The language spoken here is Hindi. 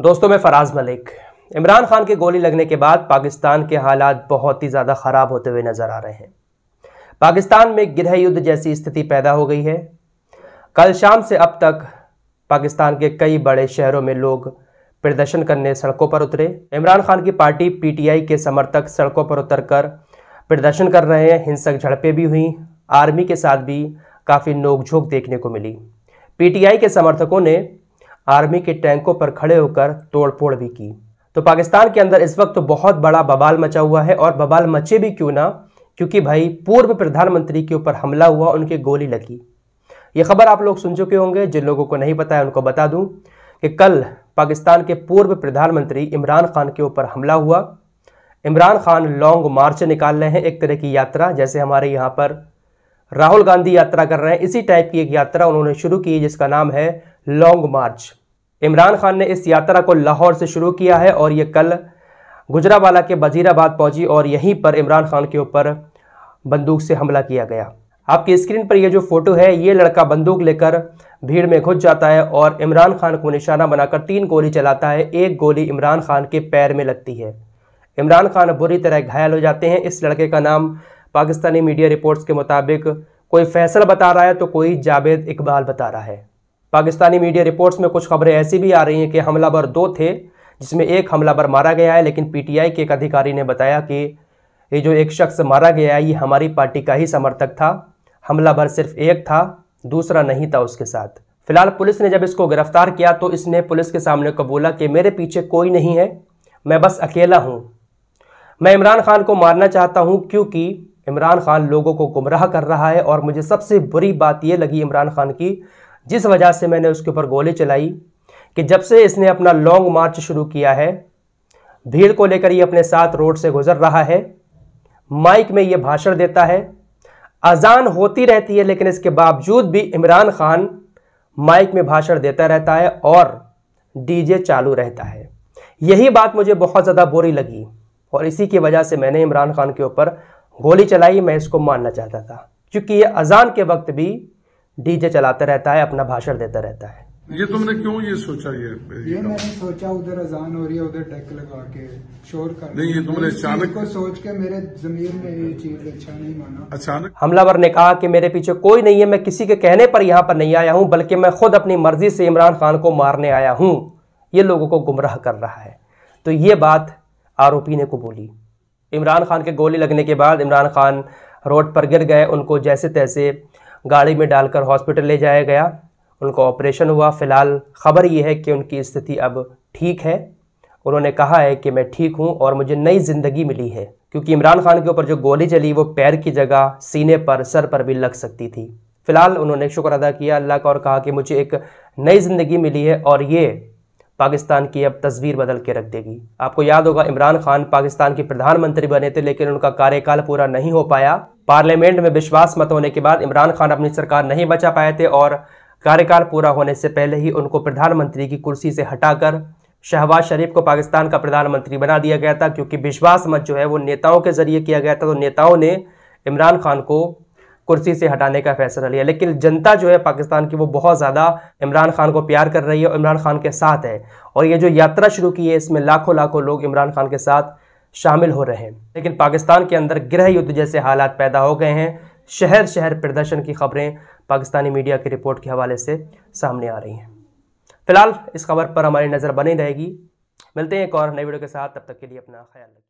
दोस्तों मैं फराज मलिक इमरान खान के गोली लगने के बाद पाकिस्तान के हालात बहुत ही ज़्यादा ख़राब होते हुए नज़र आ रहे हैं पाकिस्तान में गृह युद्ध जैसी स्थिति पैदा हो गई है कल शाम से अब तक पाकिस्तान के कई बड़े शहरों में लोग प्रदर्शन करने सड़कों पर उतरे इमरान खान की पार्टी पीटीआई के समर्थक सड़कों पर कर प्रदर्शन कर रहे हैं हिंसक झड़पें भी हुई आर्मी के साथ भी काफ़ी नोकझोंक देखने को मिली पीटीआई के समर्थकों ने आर्मी के टैंकों पर खड़े होकर तोड़फोड़ भी की तो पाकिस्तान के अंदर इस वक्त तो बहुत बड़ा बवाल मचा हुआ है और बवाल मचे भी क्यों ना क्योंकि भाई पूर्व प्रधानमंत्री के ऊपर हमला हुआ उनके गोली लगी ये खबर आप लोग सुन चुके होंगे जिन लोगों को नहीं पता है उनको बता दूं कि कल पाकिस्तान के पूर्व प्रधानमंत्री इमरान खान के ऊपर हमला हुआ इमरान खान लॉन्ग मार्च निकाल रहे हैं एक तरह की यात्रा जैसे हमारे यहाँ पर राहुल गांधी यात्रा कर रहे हैं इसी टाइप की एक यात्रा उन्होंने शुरू की जिसका नाम है लॉन्ग मार्च इमरान खान ने इस यात्रा को लाहौर से शुरू किया है और ये कल गुजरावाला के वजीराबाद पहुंची और यहीं पर इमरान खान के ऊपर बंदूक से हमला किया गया आपकी स्क्रीन पर यह जो फोटो है ये लड़का बंदूक लेकर भीड़ में घुस जाता है और इमरान खान को निशाना बनाकर तीन गोली चलाता है एक गोली इमरान खान के पैर में लगती है इमरान खान बुरी तरह घायल हो जाते हैं इस लड़के का नाम पाकिस्तानी मीडिया रिपोर्ट्स के मुताबिक कोई फैसल बता रहा है तो कोई जावेद इकबाल बता रहा है पाकिस्तानी मीडिया रिपोर्ट्स में कुछ खबरें ऐसी भी आ रही हैं कि हमलावर दो थे जिसमें एक हमलावर मारा गया है लेकिन पीटीआई के एक अधिकारी ने बताया कि ये जो एक शख्स मारा गया है ये हमारी पार्टी का ही समर्थक था हमलावर सिर्फ एक था दूसरा नहीं था उसके साथ फिलहाल पुलिस ने जब इसको गिरफ्तार किया तो इसने पुलिस के सामने को बोला कि मेरे पीछे कोई नहीं है मैं बस अकेला हूँ मैं इमरान खान को मारना चाहता हूँ क्योंकि इमरान खान लोगों को गुमराह कर रहा है और मुझे सबसे बुरी बात ये लगी इमरान खान की जिस वजह से मैंने उसके ऊपर गोली चलाई कि जब से इसने अपना लॉन्ग मार्च शुरू किया है भीड़ को लेकर ये अपने साथ रोड से गुजर रहा है माइक में ये भाषण देता है अजान होती रहती है लेकिन इसके बावजूद भी इमरान खान माइक में भाषण देता रहता है और डीजे चालू रहता है यही बात मुझे बहुत ज़्यादा बुरी लगी और इसी की वजह से मैंने इमरान खान के ऊपर गोली चलाई मैं इसको मानना चाहता था क्योंकि ये अजान के वक्त भी डीजे चलाता रहता है अपना भाषण देता रहता है ये तुमने क्यों ये सोचा ये ये मैंने सोचा उधर अजान हो रही है उधर डेक लगा के शोर कर नहीं ये तुमने अचानक को सोच के मेरे जमीर में ये चीज अच्छा नहीं माना अचानक हमलावर ने कहा कि मेरे पीछे कोई नहीं है मैं किसी के कहने पर यहाँ पर नहीं आया हूँ बल्कि मैं खुद अपनी मर्जी से इमरान खान को मारने आया हूँ ये लोगों को गुमराह कर रहा है तो ये बात आरोपी ने को बोली इमरान खान के गोली लगने के बाद इमरान खान रोड पर गिर गए उनको जैसे तैसे गाड़ी में डालकर हॉस्पिटल ले जाया गया उनका ऑपरेशन हुआ फिलहाल खबर ये है कि उनकी स्थिति अब ठीक है उन्होंने कहा है कि मैं ठीक हूँ और मुझे नई ज़िंदगी मिली है क्योंकि इमरान खान के ऊपर जो गोली चली वो पैर की जगह सीने पर सर पर भी लग सकती थी फिलहाल उन्होंने शुक्र अदा किया अल्लाह का और कहा कि मुझे एक नई ज़िंदगी मिली है और ये पाकिस्तान की अब तस्वीर बदल के रख देगी आपको याद होगा इमरान खान पाकिस्तान के प्रधानमंत्री बने थे लेकिन उनका कार्यकाल पूरा नहीं हो पाया पार्लियामेंट में विश्वास मत होने के बाद इमरान खान अपनी सरकार नहीं बचा पाए थे और कार्यकाल पूरा होने से पहले ही उनको प्रधानमंत्री की कुर्सी से हटाकर शहबाज शरीफ को पाकिस्तान का प्रधानमंत्री बना दिया गया था क्योंकि विश्वास मत जो है वो नेताओं के जरिए किया गया था तो नेताओं ने इमरान खान को कुर्सी से हटाने का फैसला लिया लेकिन जनता जो है पाकिस्तान की वो बहुत ज़्यादा इमरान खान को प्यार कर रही है और इमरान खान के साथ है और ये जो यात्रा शुरू की है इसमें लाखों लाखों लोग इमरान खान के साथ शामिल हो रहे हैं लेकिन पाकिस्तान के अंदर गृह युद्ध जैसे हालात पैदा हो गए हैं शहर शहर प्रदर्शन की खबरें पाकिस्तानी मीडिया की रिपोर्ट के हवाले से सामने आ रही हैं फिलहाल इस खबर पर हमारी नज़र बनी रहेगी मिलते हैं एक और नई वीडियो के साथ तब तक के लिए अपना ख्याल रखें